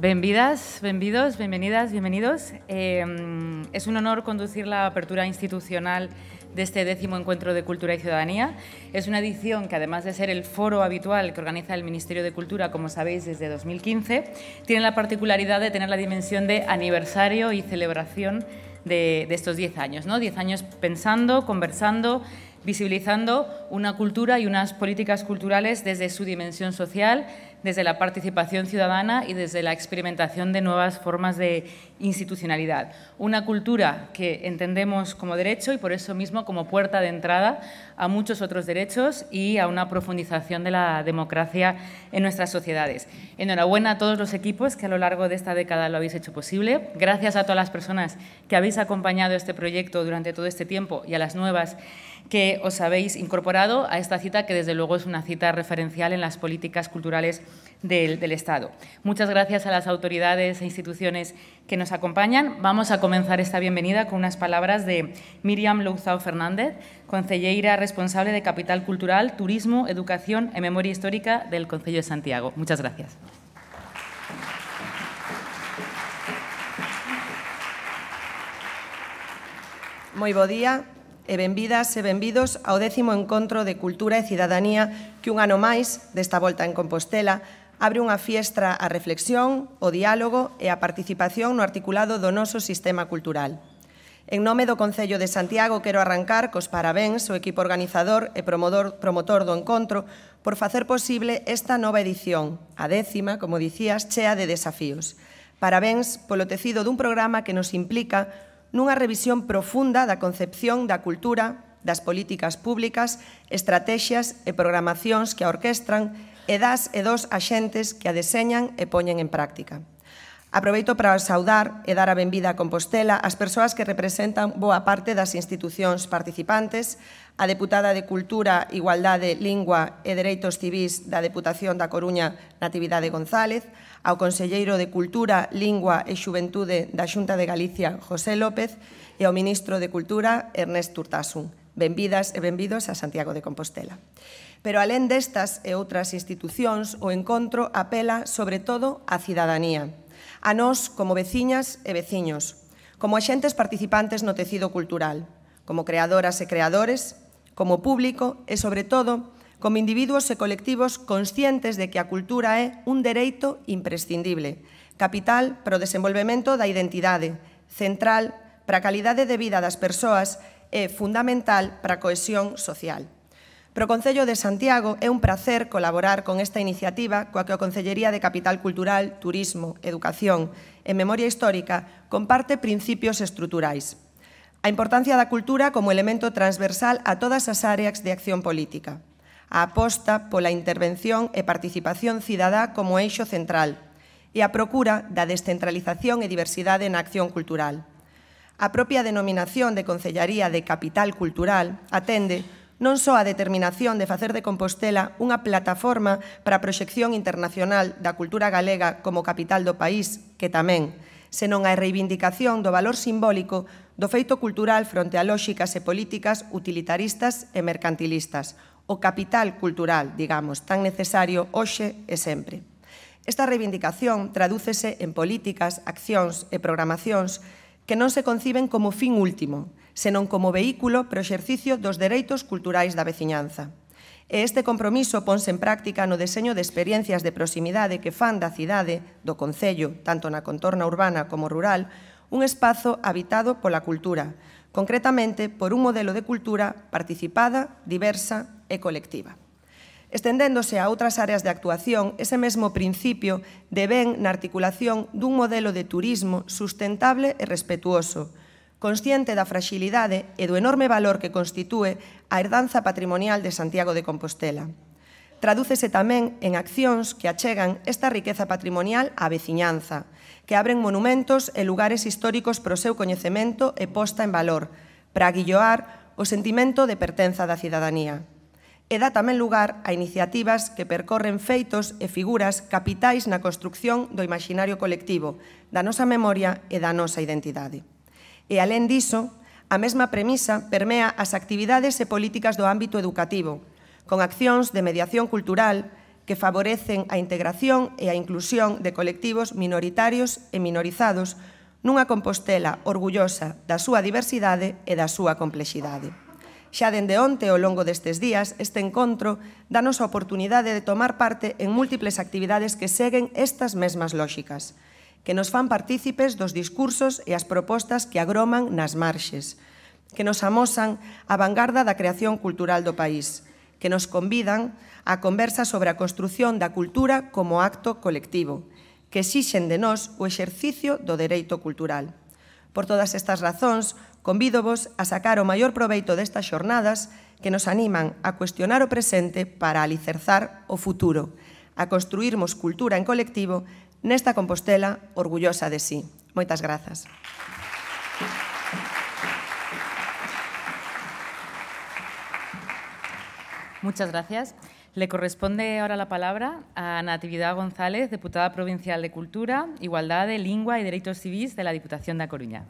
Bienvenidas, bienvenidos, bienvenidas, em, bienvenidos. es un honor conducir la apertura institucional de este décimo encuentro de Cultura y Ciudadanía. Es una edición que, además de ser el foro habitual que organiza el Ministerio de Cultura, como sabéis, desde 2015, tiene la particularidad de tener la dimensión de aniversario y celebración de, estos diez años. ¿no? 10 años pensando, conversando, visibilizando una cultura y unas políticas culturales desde su dimensión social, desde la participación ciudadana y desde la experimentación de nuevas formas de institucionalidad. Una cultura que entendemos como derecho y por eso mismo como puerta de entrada a muchos otros derechos y a una profundización de la democracia en nuestras sociedades. Enhorabuena a todos los equipos que a lo largo de esta década lo habéis hecho posible. Gracias a todas las personas que habéis acompañado este proyecto durante todo este tiempo y a las nuevas que os habéis incorporado a esta cita, que desde luego es una cita referencial en las políticas culturales del, Estado. Muchas gracias a las autoridades e instituciones que nos acompañan. Vamos a comenzar esta bienvenida con unas palabras de Miriam Louzao Fernández, concelleira responsable de Capital Cultural, Turismo, Educación y e Memoria Histórica del Concello de Santiago. Muchas gracias. día, e benvidas e benvidos ao décimo encontro de Cultura e Cidadanía que un ano máis, desta volta en Compostela, abre unha fiestra á reflexión, o diálogo e a participación no articulado do noso sistema cultural. En nome do Concello de Santiago quero arrancar cos parabéns ao equipo organizador e promotor do encontro por facer posible esta nova edición, a décima, como dicías, chea de desafíos. Parabéns polo tecido dun programa que nos implica nunha revisión profunda da concepción da cultura, das políticas públicas, estratexias e programacións que a orquestran e das e dos axentes que a deseñan e poñen en práctica. Aproveito para saudar e dar a benvida a Compostela ás persoas que representan boa parte das institucións participantes, a deputada de Cultura, Igualdade, Lingua e Dereitos Civís da Deputación da Coruña, Natividade González, ao Conselleiro de Cultura, Lingua e Xuventude da Xunta de Galicia, José López, e ao Ministro de Cultura, Ernest Turtasun. Benvidas e benvidos a Santiago de Compostela. Pero alén destas e outras institucións, o encontro apela sobre todo á cidadanía, a nós como veciñas e veciños, como axentes participantes no tecido cultural, como creadoras e creadores, como público e, sobre todo, como individuos e colectivos conscientes de que a cultura é un dereito imprescindible, capital para o desenvolvemento da identidade, central para a calidade de vida das persoas e fundamental para a cohesión social. Pro Concello de Santiago é un placer colaborar con esta iniciativa coa que a Concellería de Capital Cultural, Turismo, Educación e Memoria Histórica comparte principios estruturais. A importancia da cultura como elemento transversal a todas as áreas de acción política. A aposta pola intervención e participación cidadá como eixo central e a procura da descentralización e diversidade na acción cultural. A propia denominación de Concellaría de Capital Cultural atende non só a determinación de facer de Compostela unha plataforma para a proxección internacional da cultura galega como capital do país, que tamén, senón a reivindicación do valor simbólico do feito cultural fronte a lóxicas e políticas utilitaristas e mercantilistas, o capital cultural, digamos, tan necesario hoxe e sempre. Esta reivindicación tradúcese en políticas, accións e programacións que non se conciben como fin último, senón como vehículo para o exercicio dos dereitos culturais da veciñanza. E este compromiso ponse en práctica no deseño de experiencias de proximidade que fan da cidade, do Concello, tanto na contorna urbana como rural, un espazo habitado pola cultura, concretamente por un modelo de cultura participada, diversa e colectiva. Estendéndose a outras áreas de actuación, ese mesmo principio deben na articulación dun modelo de turismo sustentable e respetuoso, consciente da fragilidade e do enorme valor que constitúe a herdanza patrimonial de Santiago de Compostela. Tradúcese tamén en accións que achegan esta riqueza patrimonial á veciñanza, que abren monumentos e lugares históricos pro seu coñecemento e posta en valor, para guilloar o sentimento de pertenza da cidadanía e dá tamén lugar a iniciativas que percorren feitos e figuras capitais na construcción do imaginario colectivo, da nosa memoria e da nosa identidade. E, alén diso, a mesma premisa permea as actividades e políticas do ámbito educativo, con accións de mediación cultural que favorecen a integración e a inclusión de colectivos minoritarios e minorizados nunha Compostela orgullosa da súa diversidade e da súa complexidade. Xa dende onte ao longo destes días, este encontro danos a oportunidade de tomar parte en múltiples actividades que seguen estas mesmas lóxicas, que nos fan partícipes dos discursos e as propostas que agroman nas marxes, que nos amosan a vanguarda da creación cultural do país, que nos convidan a conversa sobre a construción da cultura como acto colectivo, que exixen de nós o exercicio do dereito cultural. Por todas estas razóns, Convídovos a sacar o maior proveito estas jornadas que nos animan a cuestionar o presente para alicerzar o futuro, a construirmos cultura en colectivo nesta Compostela orgullosa de sí. Moitas gracias. Muchas gracias. Le corresponde ahora la palabra a Natividad González, diputada provincial de Cultura, Igualdad, de Lengua y Derechos Civiles de la Diputación de Coruña.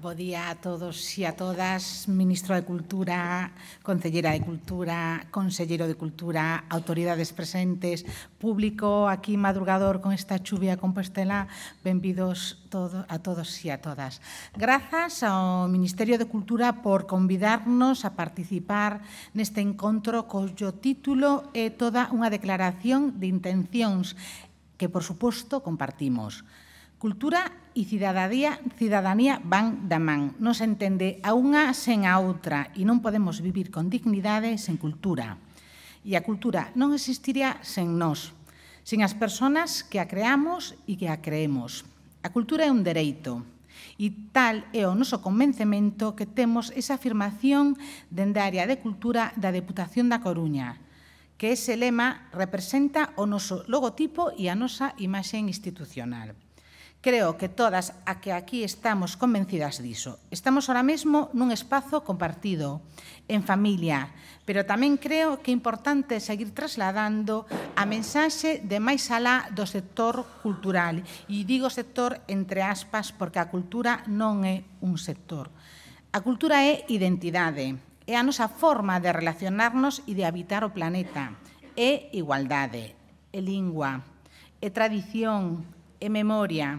Buen día a todos y a todas, ministro de Cultura, consellera de Cultura, consejero de Cultura, autoridades presentes, público aquí madrugador con esta chuvia compostela, bienvenidos a todos y a todas. Gracias al Ministerio de Cultura por convidarnos a participar en este encuentro cuyo título es toda una declaración de intenciones que, por supuesto, compartimos. Cultura e cidadanía, cidadanía van da man. Non se entende a unha sen a outra e non podemos vivir con dignidade sen cultura. E a cultura non existiría sen nós, sen as persoas que a creamos e que a creemos. A cultura é un dereito e tal é o noso convencemento que temos esa afirmación dende a área de cultura da Deputación da Coruña, que ese lema representa o noso logotipo e a nosa imaxe institucional. Creo que todas a que aquí estamos convencidas diso. Estamos ahora mesmo nun espazo compartido, en familia, pero tamén creo que é importante seguir trasladando a mensaxe de máis alá do sector cultural. E digo sector entre aspas porque a cultura non é un sector. A cultura é identidade, é a nosa forma de relacionarnos e de habitar o planeta. É igualdade, é lingua, é tradición, e memoria.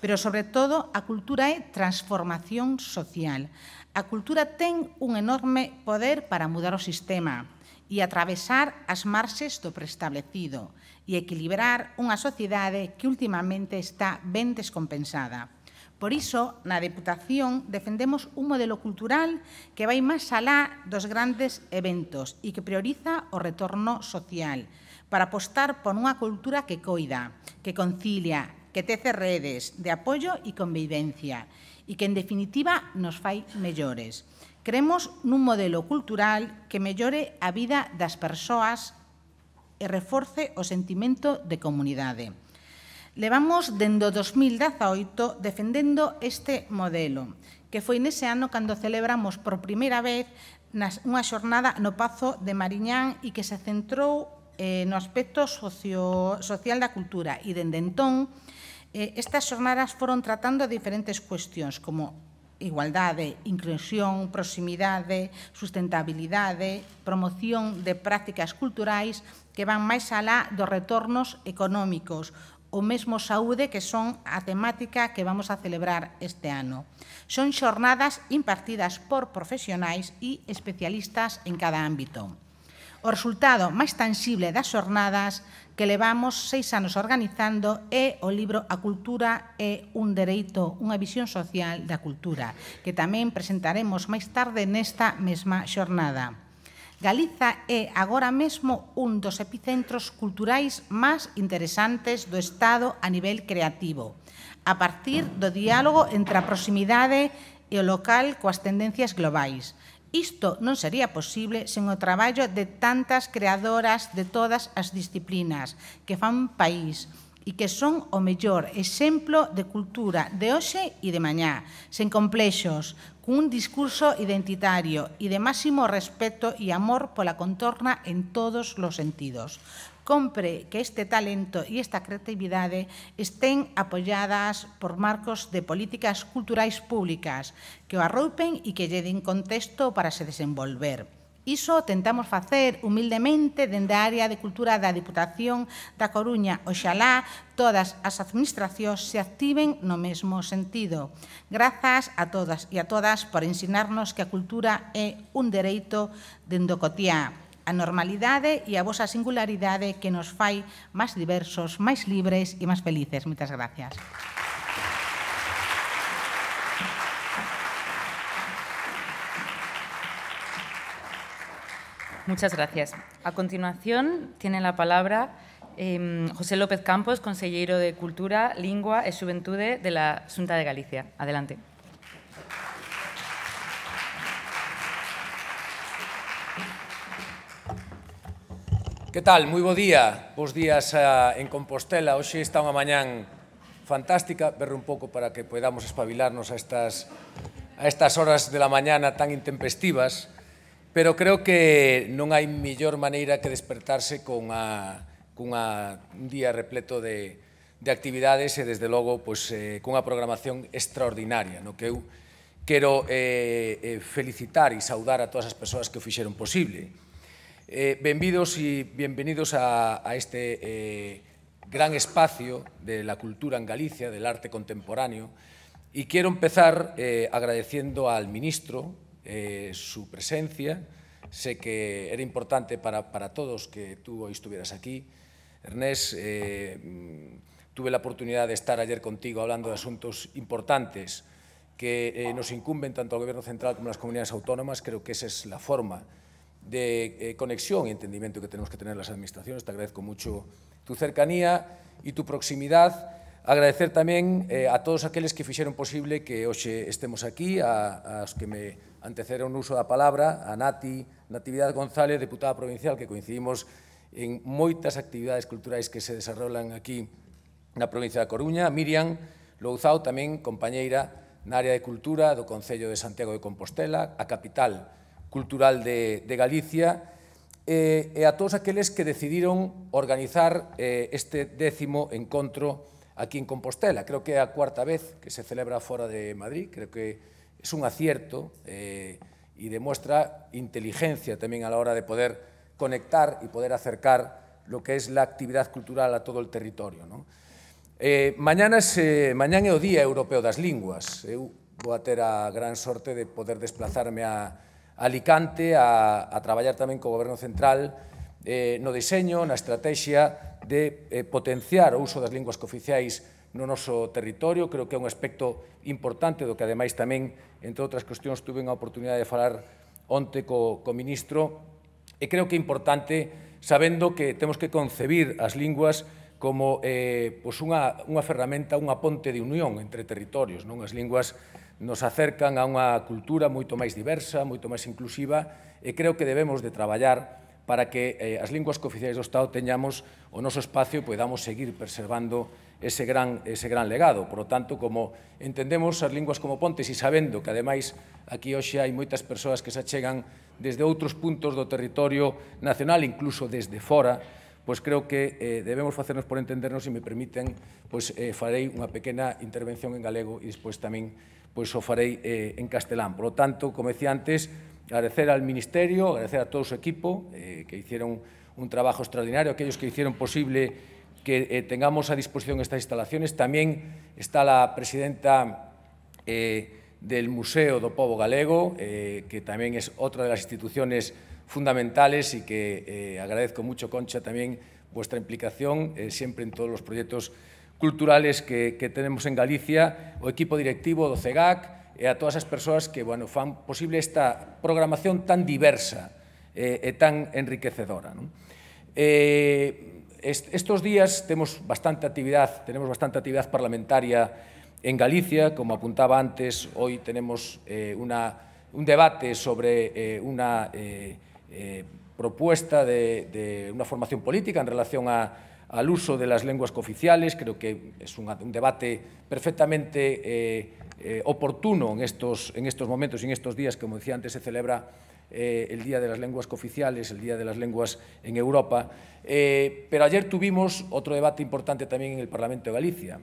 Pero, sobre todo, a cultura é transformación social. A cultura ten un enorme poder para mudar o sistema e atravesar as marxes do preestablecido e equilibrar unha sociedade que últimamente está ben descompensada. Por iso, na Deputación defendemos un modelo cultural que vai máis alá dos grandes eventos e que prioriza o retorno social, para apostar por unha cultura que coida, que concilia, que tece redes de apoio e convivencia e que, en definitiva, nos fai mellores. Creemos nun modelo cultural que mellore a vida das persoas e reforce o sentimento de comunidade. Levamos dendo 2018 defendendo este modelo, que foi nese ano cando celebramos por primeira vez nas, unha xornada no Pazo de Mariñán e que se centrou eh, no aspecto socio, social da cultura e, dende entón, eh, estas xornadas foron tratando diferentes cuestións como igualdade, inclusión, proximidade, sustentabilidade, promoción de prácticas culturais que van máis alá dos retornos económicos o mesmo saúde que son a temática que vamos a celebrar este ano. Son xornadas impartidas por profesionais e especialistas en cada ámbito. O resultado máis tangible das xornadas que levamos seis anos organizando é o libro A cultura é un dereito, unha visión social da cultura, que tamén presentaremos máis tarde nesta mesma xornada. Galiza é agora mesmo un dos epicentros culturais máis interesantes do Estado a nivel creativo, a partir do diálogo entre a proximidade e o local coas tendencias globais, Isto non sería posible sen o traballo de tantas creadoras de todas as disciplinas que fan país e que son o mellor exemplo de cultura de hoxe e de mañá, sen complexos, cun discurso identitario e de máximo respeto e amor pola contorna en todos os sentidos compre que este talento e esta creatividade estén apoiadas por marcos de políticas culturais públicas que o arroupen e que lle den contexto para se desenvolver. Iso tentamos facer humildemente dende a área de cultura da Diputación da Coruña. Oxalá todas as administracións se activen no mesmo sentido. Grazas a todas e a todas por ensinarnos que a cultura é un dereito dende o cotiá a normalidades y e a vosa singularidades que nos fai más diversos, más libres y e más felices. Muchas gracias. Muchas gracias. A continuación tiene la palabra em, José López Campos, consejero de Cultura, Lingua e Juventud de la Junta de Galicia. Adelante. Que tal? Moi bo día. Bos días a, eh, en Compostela. Hoxe está unha mañán fantástica. Berre un pouco para que podamos espabilarnos a estas, a estas horas de la mañana tan intempestivas. Pero creo que non hai millor maneira que despertarse con a, cunha, un día repleto de, de actividades e, desde logo, pois, eh, cunha programación extraordinaria, no que eu quero eh, eh, felicitar e saudar a todas as persoas que o fixeron posible Eh, bienvenidos y bienvenidos a, este eh, gran espacio de la cultura en Galicia, del arte contemporáneo. Y quiero empezar eh, agradeciendo al ministro su presencia. Sé que era importante para, todos que tú hoy estuvieras aquí. Ernest, mm, tuve la oportunidad de estar ayer contigo hablando de asuntos importantes que nos incumben tanto al Gobierno central como a las comunidades autónomas. Creo que esa es la forma de eh, conexión y entendimiento que tenemos que tener las administraciones. Te agradezco mucho tu cercanía e tu proximidad. Agradecer tamén eh, a todos aqueles que fixeron posible que hoxe estemos aquí, a, aos que me anteceron uso uso da palabra, a Nati, Natividad González, deputada provincial, que coincidimos en moitas actividades culturais que se desarrollan aquí na provincia da Coruña, a Miriam Louzao, tamén compañeira na área de cultura do Concello de Santiago de Compostela, a capital Cultural de, de Galicia eh, e a todos aqueles que decidiron organizar eh, este décimo encontro aquí en Compostela. Creo que é a cuarta vez que se celebra fora de Madrid, creo que é un acierto eh, e demuestra inteligencia tamén a la hora de poder conectar e poder acercar lo que é la actividade cultural a todo o territorio. ¿no? Eh, mañana es, eh, mañán é o Día Europeo das Linguas. Eu vou a ter a gran sorte de poder desplazarme a, Alicante a, a traballar tamén co Goberno Central eh, no diseño, na estrategia de eh, potenciar o uso das linguas cooficiais no noso territorio. Creo que é un aspecto importante do que, ademais, tamén, entre outras cuestións, tuve a oportunidade de falar onte co, co ministro. E creo que é importante, sabendo que temos que concebir as linguas como eh, pois unha, unha ferramenta, unha ponte de unión entre territorios, non as linguas nos acercan a unha cultura moito máis diversa, moito máis inclusiva, e creo que debemos de traballar para que eh, as linguas cooficiais do Estado teñamos o noso espacio e podamos seguir preservando ese gran, ese gran legado. Por lo tanto, como entendemos as linguas como pontes e sabendo que, ademais, aquí hoxe hai moitas persoas que se achegan desde outros puntos do territorio nacional, incluso desde fora, pois creo que eh, debemos facernos por entendernos e me permiten, pois eh, farei unha pequena intervención en galego e despois tamén pues eso farei eh, en castelán. Por lo tanto, como decía antes, agradecer al Ministerio, agradecer a todo su equipo eh, que hicieron un trabajo extraordinario, aquellos que hicieron posible que eh, tengamos a disposición estas instalaciones. También está la presidenta del Museo do Povo Galego, que también es otra de las instituciones fundamentales y que agradezco mucho, Concha, también vuestra implicación siempre en todos los proyectos culturales que, que tenemos en Galicia, o equipo directivo do CEGAC, e a todas as persoas que bueno, fan posible esta programación tan diversa e, eh, e tan enriquecedora. Non? Eh, est estos días temos bastante actividade, tenemos bastante actividade parlamentaria en Galicia, como apuntaba antes, hoy tenemos eh, una, un debate sobre eh, una eh, eh, propuesta de, de una formación política en relación a al uso de las lenguas cooficiales. Creo que es un, debate perfectamente eh, eh, oportuno en estos, en estos momentos y en estos días. Como decía antes, se celebra eh, el Día de las Lenguas Cooficiales, el Día de las Lenguas en Europa. pero ayer tuvimos otro debate importante también en el Parlamento de Galicia.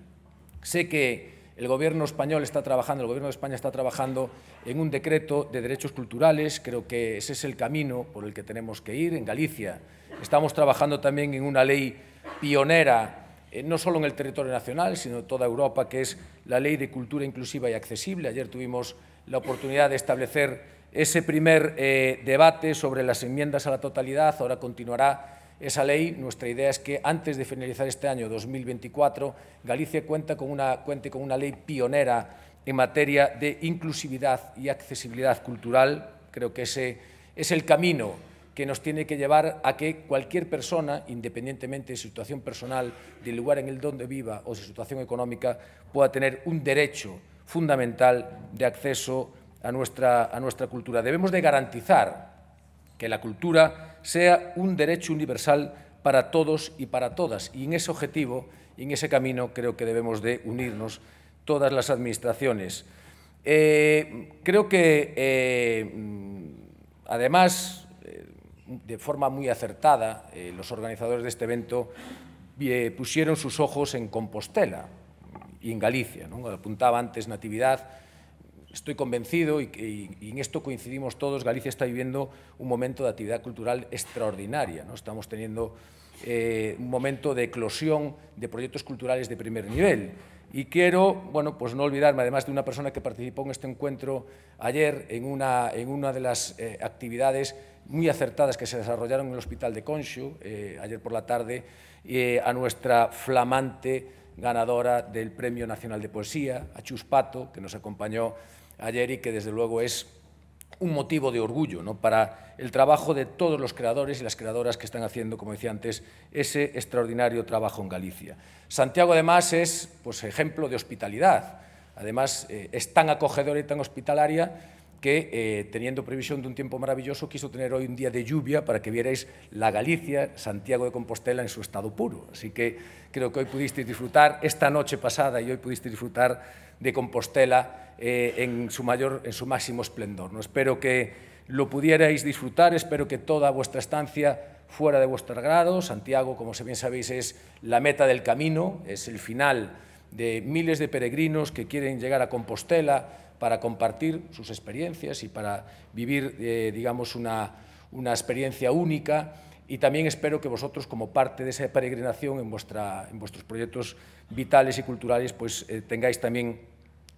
Sé que el gobierno español está trabajando, el gobierno de España está trabajando en un decreto de derechos culturales, creo que ese es el camino por el que tenemos que ir en Galicia. Estamos trabajando también en una ley pionera eh, no solo en el territorio nacional, sino en toda Europa, que es la Ley de Cultura Inclusiva y Accesible. Ayer tuvimos la oportunidad de establecer ese primer eh, debate sobre las enmiendas a la totalidad, ahora continuará esa ley. Nuestra idea es que antes de finalizar este año 2024, Galicia cuenta con una, cuente con una ley pionera en materia de inclusividad y accesibilidad cultural. Creo que ese es el camino que nos tiene que llevar a que cualquier persona, independientemente de su situación personal, del lugar en el donde viva o su situación económica, pueda tener un derecho fundamental de acceso a nuestra, a nuestra cultura. Debemos de garantizar que la cultura sea un derecho universal para todos y para todas. Y en ese objetivo, en ese camino, creo que debemos de unirnos todas las administraciones. Eh, creo que, eh, además, de forma muy acertada, eh, los organizadores de este evento eh, pusieron sus ojos en Compostela y en Galicia. ¿no? Apuntaba antes Natividad, estoy convencido, y, en esto coincidimos todos, Galicia está viviendo un momento de actividad cultural extraordinaria. Estamos teniendo eh, un momento de eclosión de proyectos culturales de primer nivel. Y quiero, bueno, pues no olvidarme, además de una persona que participó en este encuentro ayer en una, en una de las eh, actividades muy acertadas que se desarrollaron en el Hospital de Conshu, eh, ayer por la tarde, eh, a nuestra flamante ganadora del Premio Nacional de Poesía, a Chus Pato, que nos acompañó ayer y que desde luego es un motivo de orgullo ¿no? para el trabajo de todos los creadores y las creadoras que están haciendo, como decía antes, ese extraordinario trabajo en Galicia. Santiago, además, es pues, ejemplo de hospitalidad. Además, eh, es tan acogedora y tan hospitalaria que, eh, teniendo previsión de un tiempo maravilloso, quiso tener hoy un día de lluvia para que vierais la Galicia, Santiago de Compostela, en su estado puro. Así que creo que hoy pudisteis disfrutar, esta noche pasada y hoy pudisteis disfrutar de Compostela eh, en, su mayor, en su máximo esplendor. Espero que lo pudierais disfrutar, espero que toda vuestra estancia fuera de vuestro grado, Santiago, como bien sabéis, es la meta del camino, es el final de miles de peregrinos que quieren llegar a Compostela para compartir sus experiencias y para vivir, eh, digamos, una, una experiencia única y también espero que vosotros, como parte de esa peregrinación en, vuestra, en vuestros proyectos vitales y culturales, pues eh, tengáis también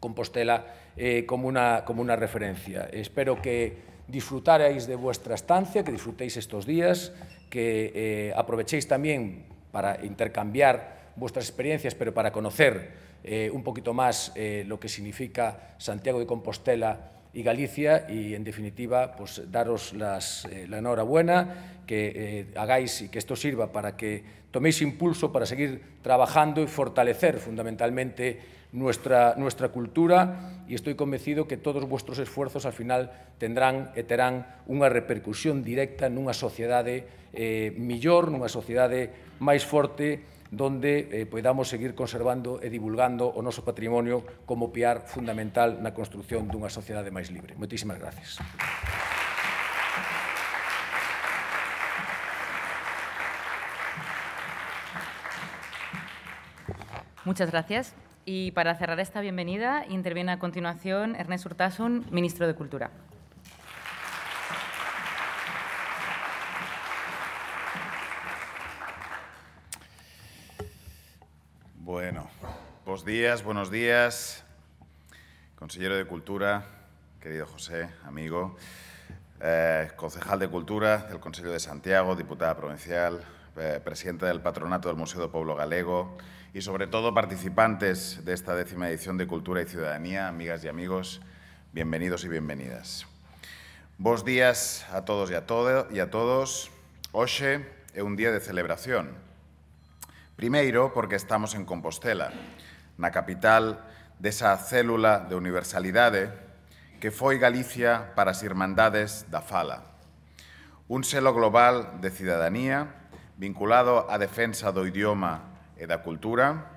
Compostela eh, como, una, como una referencia. Espero que disfrutaréis de vuestra estancia, que disfrutéis estos días, que eh, aprovechéis también para intercambiar vuestras experiencias, pero para conocer eh, un poquito más lo que significa Santiago de Compostela y Galicia y, en definitiva, pues daros las, la enhorabuena, que hagáis y que esto sirva para que toméis impulso para seguir trabajando y fortalecer fundamentalmente nuestra, nuestra cultura y estoy convencido que todos vuestros esforzos al final tendrán e terán unha repercusión directa nunha sociedade eh, millor, nunha sociedade máis forte, donde eh, podamos seguir conservando e divulgando o noso patrimonio como piar fundamental na construcción dunha sociedade máis libre. Moitísimas gracias. Muchas gracias. Y para cerrar esta bienvenida, interviene a continuación Ernest Hurtasun, ministro de Cultura. Bueno, buenos días, buenos días, consejero de Cultura, querido José, amigo, eh, concejal de Cultura del Consejo de Santiago, diputada provincial, eh, presidente del Patronato del Museo do Pueblo Galego y sobre todo participantes de esta décima edición de Cultura y Ciudadanía, amigas y amigos, bienvenidos y bienvenidas. Bos días a todos e a, todo, e a todos. Hoxe é un día de celebración. Primeiro, porque estamos en Compostela, na capital desa célula de universalidade que foi Galicia para as Irmandades da Fala. Un selo global de cidadanía vinculado á defensa do idioma e da cultura,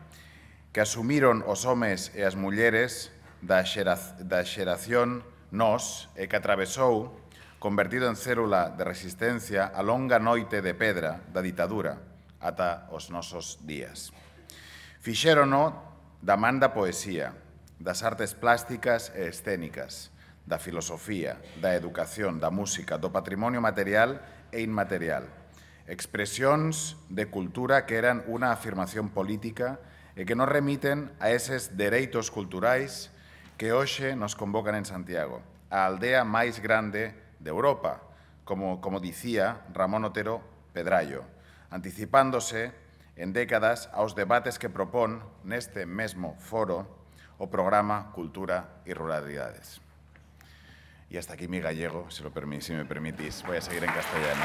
que asumiron os homes e as mulleres da, xeración nós e que atravesou, convertido en célula de resistencia, a longa noite de pedra da ditadura ata os nosos días. Fixérono da man da poesía, das artes plásticas e escénicas, da filosofía, da educación, da música, do patrimonio material e inmaterial, expresiones de cultura que eran una afirmación política e que nos remiten a eses dereitos culturais que hoxe nos convocan en Santiago, a aldea máis grande de Europa, como, como dicía Ramón Otero Pedrallo, anticipándose en décadas aos debates que propón neste mesmo foro o programa Cultura e Ruralidades. Y hasta aquí mi gallego, si, lo permis, si me permitís. Voy a seguir en castellano.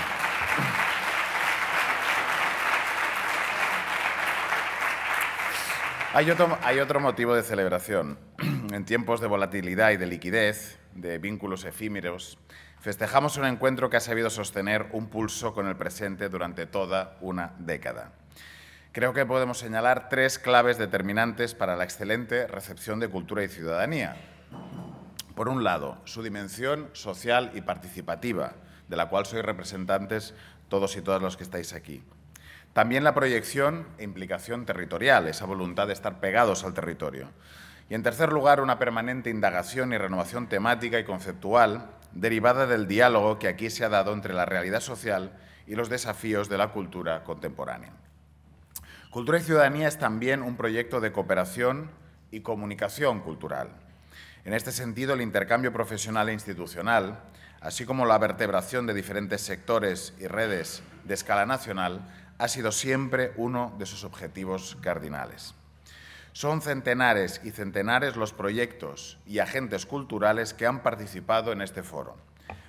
Hay otro, motivo de celebración. En tiempos de volatilidad y de liquidez, de vínculos efímeros, festejamos un encuentro que ha sabido sostener un pulso con el presente durante toda una década. Creo que podemos señalar tres claves determinantes para la excelente recepción de cultura y ciudadanía. Por un lado, su dimensión social y participativa, de la cual soy representantes todos y todas los que estáis aquí. También la proyección e implicación territorial, esa voluntad de estar pegados al territorio. Y en tercer lugar, una permanente indagación y renovación temática y conceptual derivada del diálogo que aquí se ha dado entre la realidad social y los desafíos de la cultura contemporánea. Cultura y Ciudadanía es también un proyecto de cooperación y comunicación cultural. En este sentido, el intercambio profesional e institucional, así como la vertebración de diferentes sectores y redes de escala nacional, ha sido siempre uno de sus objetivos cardinales. Son centenares y centenares los proyectos y agentes culturales que han participado en este foro.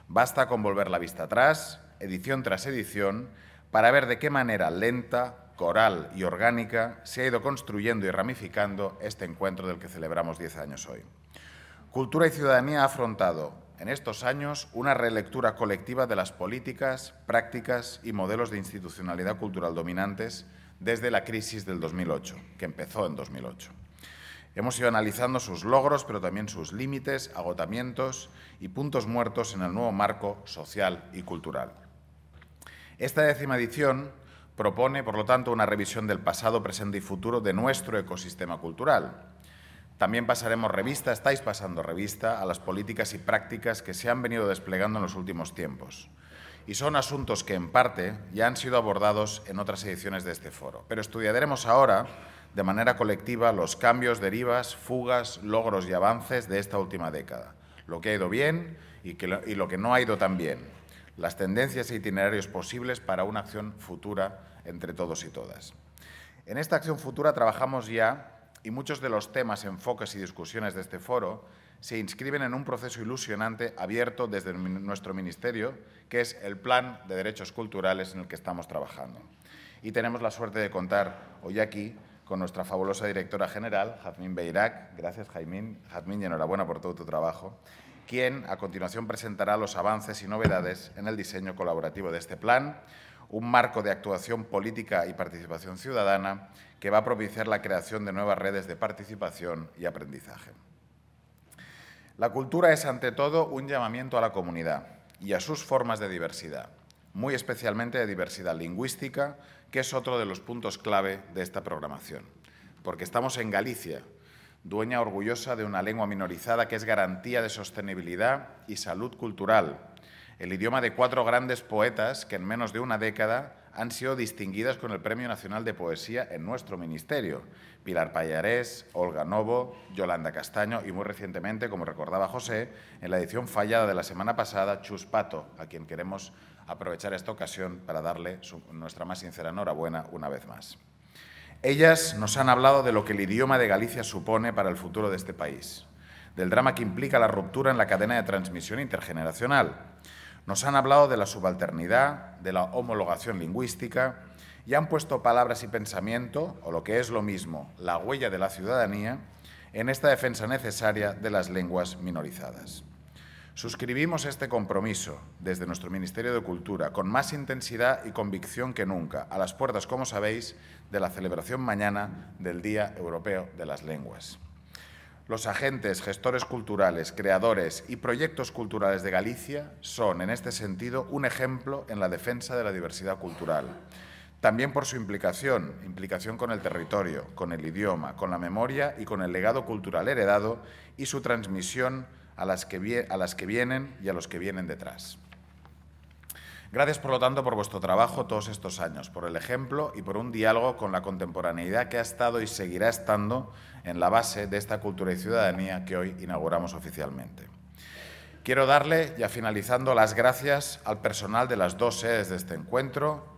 Basta con volver la vista atrás, edición tras edición, para ver de qué manera lenta, coral y orgánica se ha ido construyendo y ramificando este encuentro del que celebramos 10 años hoy. Cultura y Ciudadanía ha afrontado en estos años una relectura colectiva de las políticas, prácticas y modelos de institucionalidad cultural dominantes desde la crisis del 2008, que empezó en 2008. Hemos ido analizando sus logros, pero también sus límites, agotamientos y puntos muertos en el nuevo marco social y cultural. Esta décima edición propone, por lo tanto, una revisión del pasado, presente y futuro de nuestro ecosistema cultural, también pasaremos revista, estáis pasando revista, a las políticas y prácticas que se han venido desplegando en los últimos tiempos. Y son asuntos que, en parte, ya han sido abordados en otras ediciones de este foro. Pero estudiaremos ahora, de manera colectiva, los cambios, derivas, fugas, logros y avances de esta última década. Lo que ha ido bien y, lo que no ha ido tan bien. Las tendencias e itinerarios posibles para una acción futura entre todos y todas. En esta acción futura trabajamos ya y muchos de los temas, enfoques y discusiones de este foro se inscriben en un proceso ilusionante abierto desde nuestro ministerio, que es el Plan de Derechos Culturales en el que estamos trabajando. Y tenemos la suerte de contar hoy aquí con nuestra fabulosa directora general, Jazmín Beirak Gracias, Jazmín, enhorabuena por todo tu trabajo quien a continuación presentará los avances y novedades en el diseño colaborativo de este plan, un marco de actuación política y participación ciudadana que va a propiciar la creación de nuevas redes de participación y aprendizaje. La cultura es, ante todo, un llamamiento a la comunidad y a sus formas de diversidad, muy especialmente de diversidad lingüística, que es otro de los puntos clave de esta programación, porque estamos en Galicia, dueña orgullosa de una lengua minorizada que es garantía de sostenibilidad y salud cultural, el idioma de cuatro grandes poetas que en menos de una década han sido distinguidas con el Premio Nacional de Poesía en nuestro ministerio. Pilar Payarés, Olga Novo, Yolanda Castaño y muy recientemente, como recordaba José, en la edición fallada de la semana pasada, Chus Pato, a quien queremos aprovechar esta ocasión para darle nuestra más sincera enhorabuena una vez más. Ellas nos han hablado de lo que el idioma de Galicia supone para el futuro de este país, del drama que implica la ruptura en la cadena de transmisión intergeneracional, nos han hablado de la subalternidad, de la homologación lingüística y han puesto palabras y pensamiento, o lo que es lo mismo, la huella de la ciudadanía, en esta defensa necesaria de las lenguas minorizadas. Suscribimos este compromiso desde nuestro Ministerio de Cultura con más intensidad y convicción que nunca, a las puertas, como sabéis, de la celebración mañana del Día Europeo de las Lenguas. Los agentes, gestores culturales, creadores y proyectos culturales de Galicia son, en este sentido, un ejemplo en la defensa de la diversidad cultural. También por su implicación, implicación con el territorio, con el idioma, con la memoria y con el legado cultural heredado y su transmisión a las que, a las que vienen y a los que vienen detrás. Gracias, por lo tanto, por vuestro trabajo todos estos años, por el ejemplo y por un diálogo con la contemporaneidad que ha estado y seguirá estando en la base de esta cultura y ciudadanía que hoy inauguramos oficialmente. Quiero darle, ya finalizando, las gracias al personal de las dos sedes de este encuentro,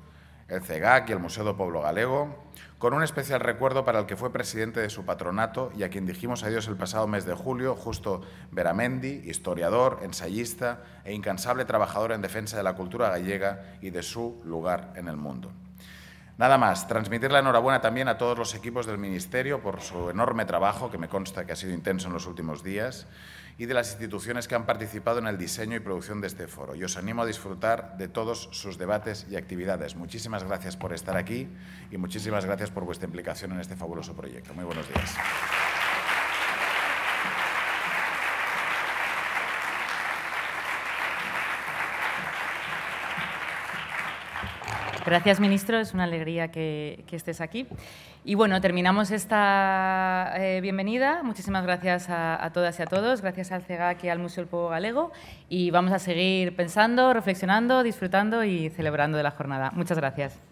el CEGAC y el Museo do Pueblo Galego, con un especial recuerdo para el que fue presidente de su patronato y a quien dijimos adiós el pasado mes de julio, justo Veramendi, historiador, ensayista e incansable trabajador en defensa de la cultura gallega y de su lugar en el mundo. Nada más, transmitir la enhorabuena también a todos los equipos del Ministerio por su enorme trabajo, que me consta que ha sido intenso en los últimos días, y de las instituciones que han participado en el diseño y producción de este foro. Y os animo a disfrutar de todos sus debates y actividades. Muchísimas gracias por estar aquí y muchísimas gracias por vuestra implicación en este fabuloso proyecto. Muy buenos días. Gracias, ministro. Es una alegría que, estés aquí. Y bueno, terminamos esta eh, bienvenida. Muchísimas gracias a, a, todas y a todos. Gracias al CEGAC y e al Museo del Pueblo Galego. Y vamos a seguir pensando, reflexionando, disfrutando y celebrando de la jornada. Muchas gracias.